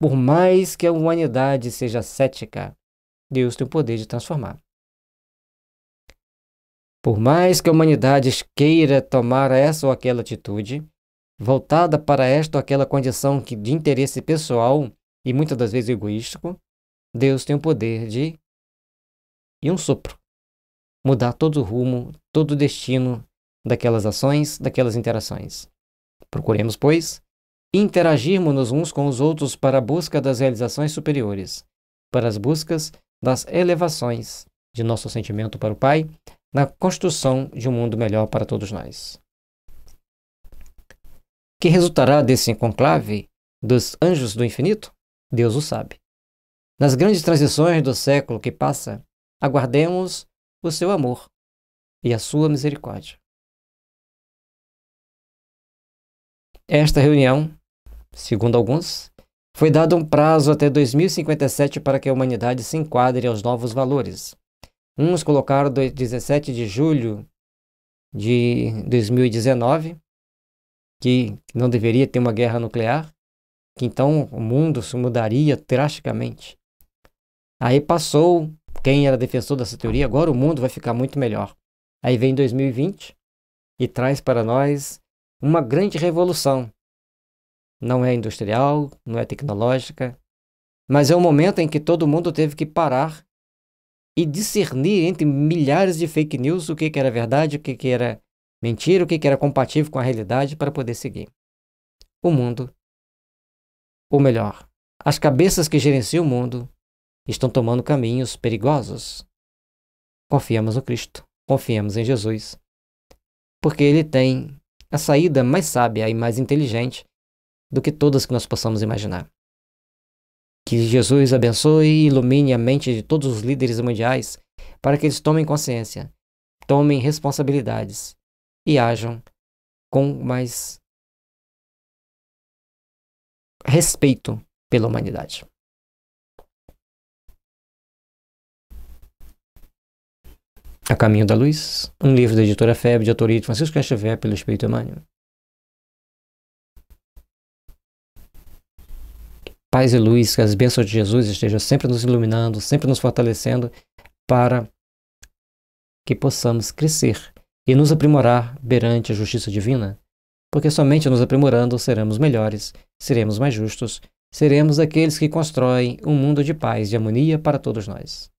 por mais que a humanidade seja cética, Deus tem o poder de transformar. Por mais que a humanidade queira tomar essa ou aquela atitude, voltada para esta ou aquela condição que de interesse pessoal e muitas das vezes egoístico, Deus tem o poder de, e um sopro, mudar todo o rumo, todo o destino daquelas ações, daquelas interações. Procuremos, pois, interagirmos uns com os outros para a busca das realizações superiores, para as buscas das elevações de nosso sentimento para o Pai, na construção de um mundo melhor para todos nós. Que resultará desse conclave dos anjos do infinito? Deus o sabe. Nas grandes transições do século que passa, aguardemos o seu amor e a sua misericórdia. Esta reunião segundo alguns, foi dado um prazo até 2057 para que a humanidade se enquadre aos novos valores. Uns colocaram 17 de julho de 2019, que não deveria ter uma guerra nuclear, que então o mundo se mudaria drasticamente. Aí passou quem era defensor dessa teoria, agora o mundo vai ficar muito melhor. Aí vem 2020 e traz para nós uma grande revolução, não é industrial, não é tecnológica, mas é um momento em que todo mundo teve que parar e discernir entre milhares de fake news o que, que era verdade, o que, que era mentira, o que, que era compatível com a realidade para poder seguir. O mundo, ou melhor, as cabeças que gerenciam o mundo estão tomando caminhos perigosos. Confiemos no Cristo, confiemos em Jesus, porque Ele tem a saída mais sábia e mais inteligente do que todas que nós possamos imaginar. Que Jesus abençoe e ilumine a mente de todos os líderes mundiais para que eles tomem consciência, tomem responsabilidades e ajam com mais respeito pela humanidade. A Caminho da Luz, um livro da editora Febre, de autoria de Francisco Xavier, pelo Espírito Emmanuel. paz e luz, que as bênçãos de Jesus estejam sempre nos iluminando, sempre nos fortalecendo para que possamos crescer e nos aprimorar perante a justiça divina, porque somente nos aprimorando seremos melhores, seremos mais justos, seremos aqueles que constroem um mundo de paz e harmonia para todos nós.